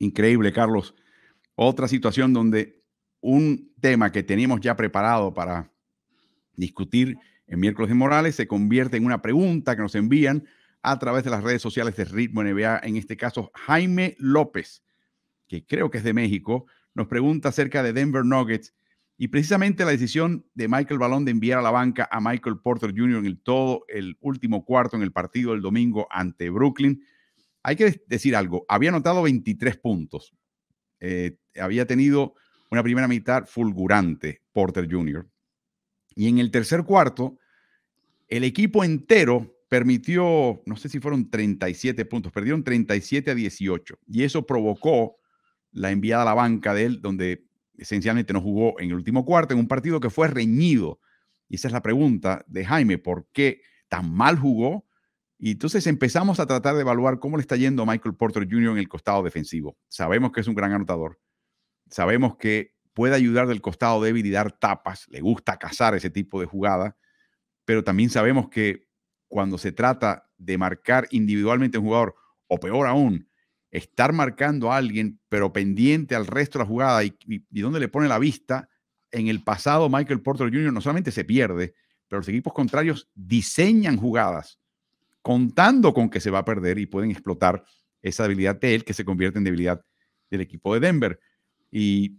Increíble, Carlos. Otra situación donde un tema que teníamos ya preparado para discutir en miércoles de Morales se convierte en una pregunta que nos envían a través de las redes sociales de Ritmo NBA, en este caso Jaime López, que creo que es de México, nos pregunta acerca de Denver Nuggets y precisamente la decisión de Michael Balón de enviar a la banca a Michael Porter Jr. en todo el último cuarto en el partido del domingo ante Brooklyn hay que decir algo, había anotado 23 puntos. Eh, había tenido una primera mitad fulgurante Porter Jr. Y en el tercer cuarto, el equipo entero permitió, no sé si fueron 37 puntos, perdieron 37 a 18. Y eso provocó la enviada a la banca de él, donde esencialmente no jugó en el último cuarto, en un partido que fue reñido. Y esa es la pregunta de Jaime, ¿por qué tan mal jugó? Y entonces empezamos a tratar de evaluar cómo le está yendo Michael Porter Jr. en el costado defensivo. Sabemos que es un gran anotador. Sabemos que puede ayudar del costado débil y dar tapas. Le gusta cazar ese tipo de jugada. Pero también sabemos que cuando se trata de marcar individualmente a un jugador, o peor aún, estar marcando a alguien, pero pendiente al resto de la jugada y, donde le pone la vista, en el pasado Michael Porter Jr. no solamente se pierde, pero los equipos contrarios diseñan jugadas contando con que se va a perder y pueden explotar esa debilidad de él que se convierte en debilidad del equipo de Denver. Y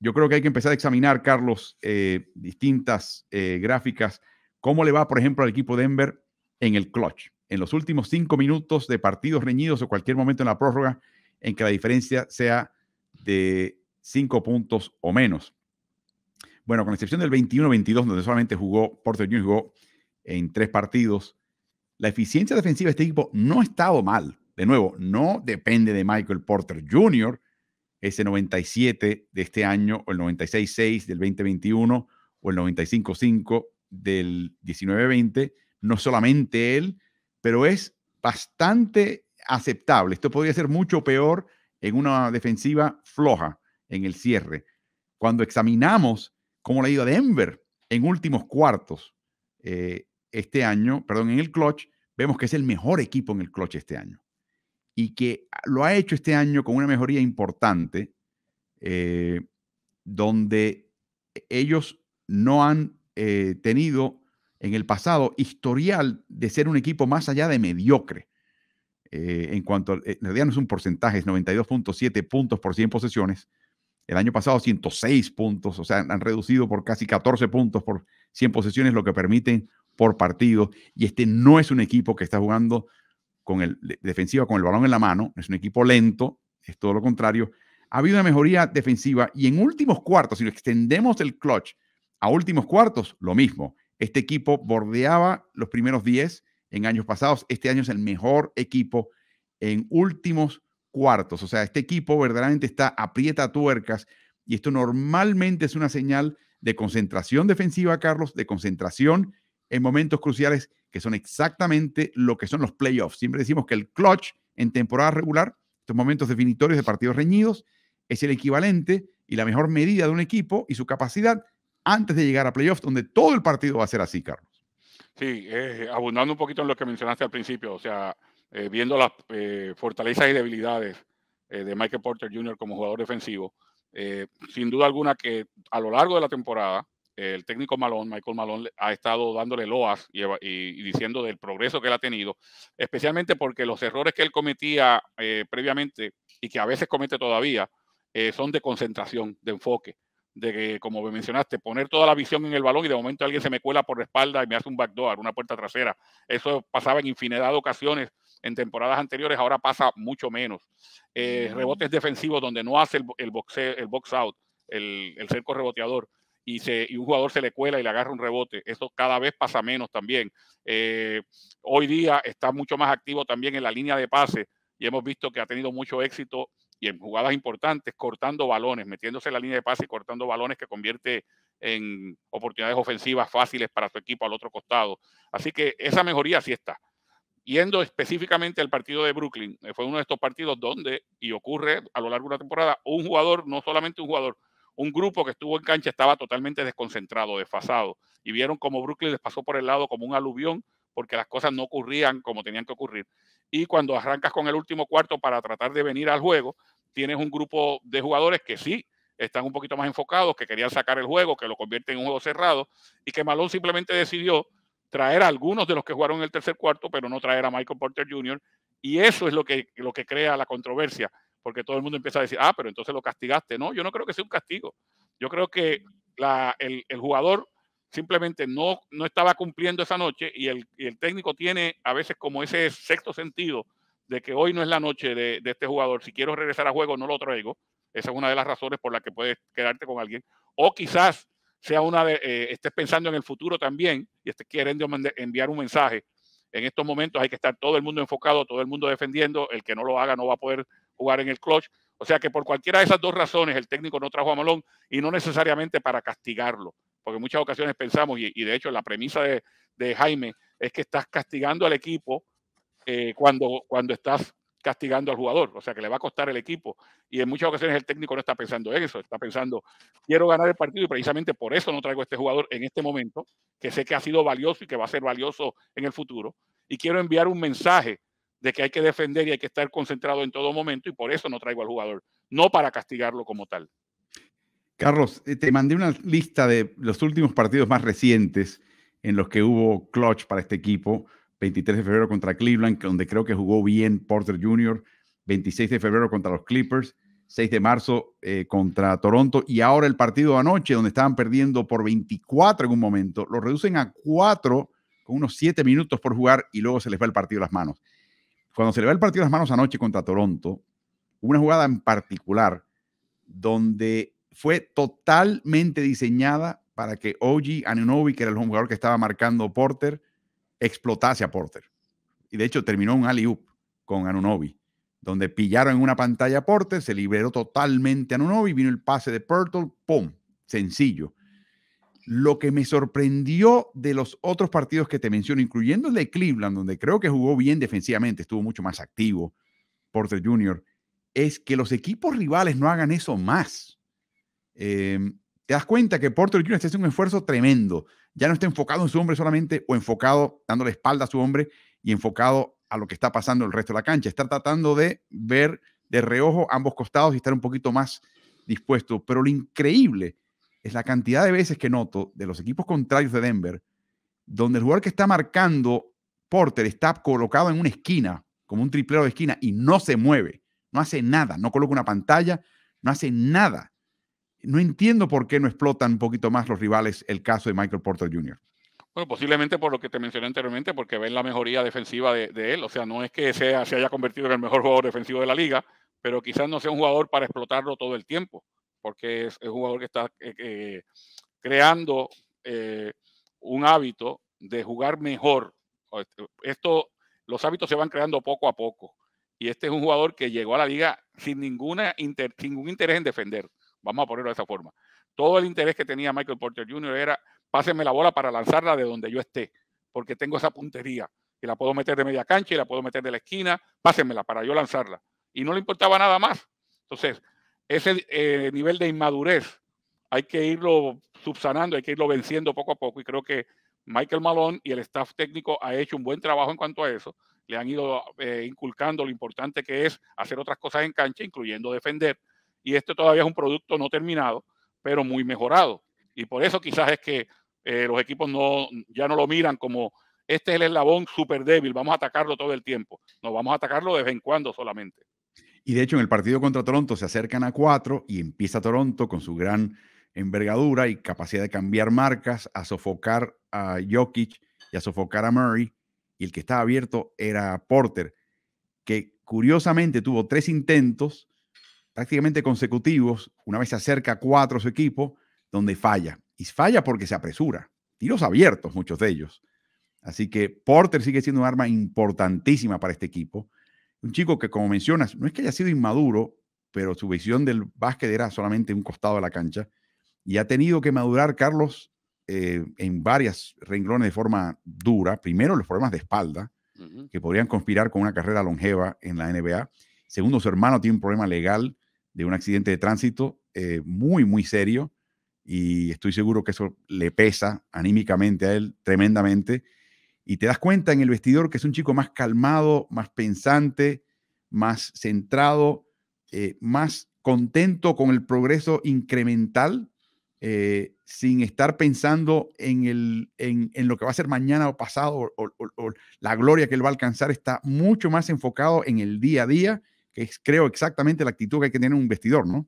yo creo que hay que empezar a examinar, Carlos, eh, distintas eh, gráficas, cómo le va, por ejemplo, al equipo de Denver en el clutch, en los últimos cinco minutos de partidos reñidos o cualquier momento en la prórroga en que la diferencia sea de cinco puntos o menos. Bueno, con excepción del 21-22, donde solamente jugó Porter Jr., jugó en tres partidos, la eficiencia defensiva de este equipo no ha estado mal. De nuevo, no depende de Michael Porter Jr., ese 97 de este año, o el 96-6 del 2021, o el 95-5 del 19-20. No solamente él, pero es bastante aceptable. Esto podría ser mucho peor en una defensiva floja en el cierre. Cuando examinamos cómo le ha ido a Denver en últimos cuartos, eh, este año, perdón, en el clutch, vemos que es el mejor equipo en el clutch este año y que lo ha hecho este año con una mejoría importante, eh, donde e, ellos no han eh, tenido en el pasado historial de ser un equipo más allá de mediocre. Eh, en cuanto, en realidad no es un porcentaje, es 92.7 puntos por 100 posesiones. El año pasado 106 puntos, o sea, han reducido por casi 14 puntos por 100 posesiones, lo que permiten por partido. Y este no es un equipo que está jugando con el defensiva con el balón en la mano, es un equipo lento, es todo lo contrario. Ha habido una mejoría defensiva y en últimos cuartos, si lo extendemos el clutch a últimos cuartos, lo mismo. Este equipo bordeaba los primeros 10 en años pasados. Este año es el mejor equipo en últimos cuartos. O sea, este equipo verdaderamente está aprieta tuercas y esto normalmente es una señal de concentración defensiva, Carlos, de concentración en momentos cruciales, que son exactamente lo que son los playoffs. Siempre decimos que el clutch en temporada regular, estos momentos definitorios de partidos reñidos, es el equivalente y la mejor medida de un equipo y su capacidad antes de llegar a playoffs, donde todo el partido va a ser así, Carlos. Sí, eh, abundando un poquito en lo que mencionaste al principio, o sea, eh, viendo las eh, fortalezas y debilidades de Michael Porter Jr. como jugador defensivo, sin duda alguna que a lo largo de la temporada, el técnico Malón, Michael Malón, ha estado dándole loas y, diciendo del progreso que él ha tenido, especialmente porque los errores que él cometía eh, previamente y que a veces comete todavía eh, son de concentración, de enfoque, de que, como mencionaste, poner toda la visión en el balón y de momento alguien se me cuela por la espalda y me hace un backdoor, una puerta trasera. Eso pasaba en infinidad de ocasiones en temporadas anteriores, ahora pasa mucho menos. Eh, mm. rebotes defensivos donde no hace el, el, el box out, el cerco reboteador y, un jugador se le cuela y le agarra un rebote. Eso cada vez pasa menos también. Eh, hoy día está mucho más activo también en la línea de pase y hemos visto que ha tenido mucho éxito y en jugadas importantes, cortando balones, metiéndose en la línea de pase y cortando balones que convierte en oportunidades ofensivas fáciles para su equipo al otro costado. Así que esa mejoría sí está. Yendo específicamente al partido de Brooklyn, eh, fue uno de estos partidos donde, y ocurre a lo largo de una temporada, un jugador, no solamente un jugador, un grupo que estuvo en cancha estaba totalmente desconcentrado, desfasado, y vieron como Brooklyn les pasó por el lado como un aluvión porque las cosas no ocurrían como tenían que ocurrir. Y cuando arrancas con el último cuarto para tratar de venir al juego, tienes un grupo de jugadores que sí están un poquito más enfocados, que querían sacar el juego, que lo convierten en un juego cerrado, y que Malone simplemente decidió traer a algunos de los que jugaron en el tercer cuarto, pero no traer a Michael Porter Jr. Y eso es lo que, lo que crea la controversia porque todo el mundo empieza a decir, ah, pero entonces lo castigaste. No, yo no creo que sea un castigo. Yo creo que el, jugador simplemente no, no estaba cumpliendo esa noche y el, técnico tiene a veces como ese sexto sentido de que hoy no es la noche de, este jugador. Si quiero regresar a juego, no lo traigo. Esa es una de las razones por las que puedes quedarte con alguien. O quizás sea una de, eh, estés pensando en el futuro también y estés queriendo enviar un mensaje en estos momentos hay que estar todo el mundo enfocado, todo el mundo defendiendo, el que no lo haga no va a poder jugar en el clutch. O sea que por cualquiera de esas dos razones el técnico no trajo a Malón y no necesariamente para castigarlo, porque en muchas ocasiones pensamos, y, de hecho la premisa de, Jaime es que estás castigando al equipo eh, cuando, cuando estás castigando al jugador, o sea que le va a costar el equipo. Y en muchas ocasiones el técnico no está pensando eso, está pensando, quiero ganar el partido y precisamente por eso no traigo a este jugador en este momento, que sé que ha sido valioso y que va a ser valioso en el futuro. Y quiero enviar un mensaje de que hay que defender y hay que estar concentrado en todo momento y por eso no traigo al jugador, no para castigarlo como tal. Carlos, eh, te mandé una lista de los últimos partidos más recientes en los que hubo clutch para este equipo. 23 de febrero contra Cleveland, donde creo que jugó bien Porter Jr., 26 de febrero contra los Clippers, 6 de marzo eh, contra Toronto y ahora el partido de anoche, donde estaban perdiendo por 24 en un momento, lo reducen a 4 con unos 7 minutos por jugar y luego se les va el partido a las manos. Cuando se le va el partido a las manos anoche contra Toronto, una jugada en particular donde fue totalmente diseñada para que OG Anunobi, que era el jugador que estaba marcando Porter, explotase a Porter. Y de hecho terminó un alley-oop con Anunobi, donde pillaron en una pantalla a Porter, se liberó totalmente Anunobi, vino el pase de Purtle, ¡pum! Sencillo. Lo que me sorprendió de los otros partidos que te menciono, incluyendo el de Cleveland, donde creo que jugó bien defensivamente, estuvo mucho más activo Porter Jr., es que los equipos rivales no hagan eso más. Em, te das cuenta que Porter Jr. está haciendo un esfuerzo tremendo ya no está enfocado en su hombre solamente o enfocado dándole espalda a su hombre y enfocado a lo que está pasando el resto de la cancha. Está tratando de ver de reojo ambos costados y estar un poquito más dispuesto. Pero lo increíble es la cantidad de veces que noto de los equipos contrarios de Denver, donde el jugador que está marcando Porter está colocado en una esquina, como un triplero de esquina, y no se mueve, no hace nada, no coloca una pantalla, no hace nada. No entiendo por qué no explotan un poquito más los rivales el caso de Michael Porter Jr. Bueno, posiblemente por lo que te mencioné anteriormente, porque ven la mejoría defensiva de, él. O sea, no es que sea, se haya convertido en el mejor jugador defensivo de la liga, pero quizás no sea un jugador para explotarlo todo el tiempo, porque es, un jugador que está eh, eh, creando eh, un hábito de jugar mejor. Esto, los hábitos se van creando poco a poco. Y este es un jugador que llegó a la liga sin, ninguna sin ningún interés en defender. Vamos a ponerlo de esa forma. Todo el interés que tenía Michael Porter Jr. era pásenme la bola para lanzarla de donde yo esté, porque tengo esa puntería y la puedo meter de media cancha y la puedo meter de la esquina, pásenmela para yo lanzarla. Y no le importaba nada más. Entonces, ese eh, nivel de inmadurez hay que irlo subsanando, hay que irlo venciendo poco a poco y creo que Michael Malone y el staff técnico ha hecho un buen trabajo en cuanto a eso. Le han ido eh, inculcando lo importante que es hacer otras cosas en cancha, incluyendo defender, y este todavía es un producto no terminado, pero muy mejorado. Y por eso quizás es que eh, los equipos no, ya no lo miran como este es el eslabón súper débil, vamos a atacarlo todo el tiempo. No, vamos a atacarlo de vez en cuando solamente. Y de hecho, en el partido contra Toronto se acercan a cuatro y empieza Toronto con su gran envergadura y capacidad de cambiar marcas, a sofocar a Jokic y a sofocar a Murray. Y el que estaba abierto era Porter, que curiosamente tuvo tres intentos prácticamente consecutivos, una vez se acerca a cuatro su equipo, donde falla. Y falla porque se apresura. Tiros abiertos, muchos de ellos. Así que Porter sigue siendo un arma importantísima para este equipo. Un chico que, como mencionas, no es que haya sido inmaduro, pero su visión del básquet era solamente un costado de la cancha. Y ha tenido que madurar, Carlos, eh, en varias renglones de forma dura. Primero, los problemas de espalda, que podrían conspirar con una carrera longeva en la NBA. Segundo, su hermano tiene un problema legal de un accidente de tránsito eh, muy, muy serio y estoy seguro que eso le pesa anímicamente a él tremendamente. Y te das cuenta en el vestidor que es un chico más calmado, más pensante, más centrado, eh, más contento con el progreso incremental, eh, sin estar pensando en, el, en, lo que va a ser mañana o pasado o la gloria que él va a alcanzar. Está mucho más enfocado en el día a día creo exactamente la actitud que hay que tener un vestidor, ¿no?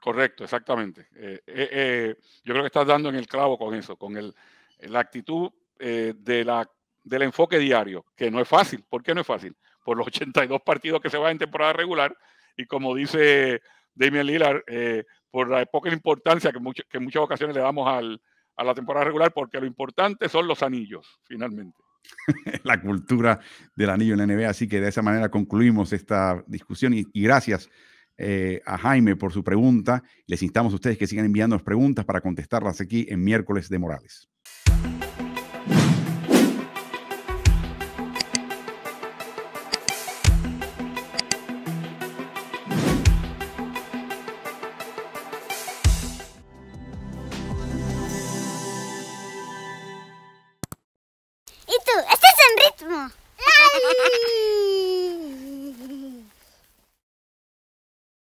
Correcto, exactamente. Eh, eh, eh, yo creo que estás dando en el clavo con eso, con el, la actitud de la, del enfoque diario, que no es fácil. ¿Por qué no es fácil? Por los 82 partidos que se van en temporada regular y como dice Damian Lillard, por la poca importancia que, que en muchas ocasiones le damos al, a la temporada regular, porque lo importante son los anillos, finalmente. la cultura del anillo en la NBA. Así que de esa manera concluimos esta discusión y, gracias eh, a Jaime por su pregunta. Les instamos a ustedes que sigan enviándonos preguntas para contestarlas aquí en miércoles de Morales.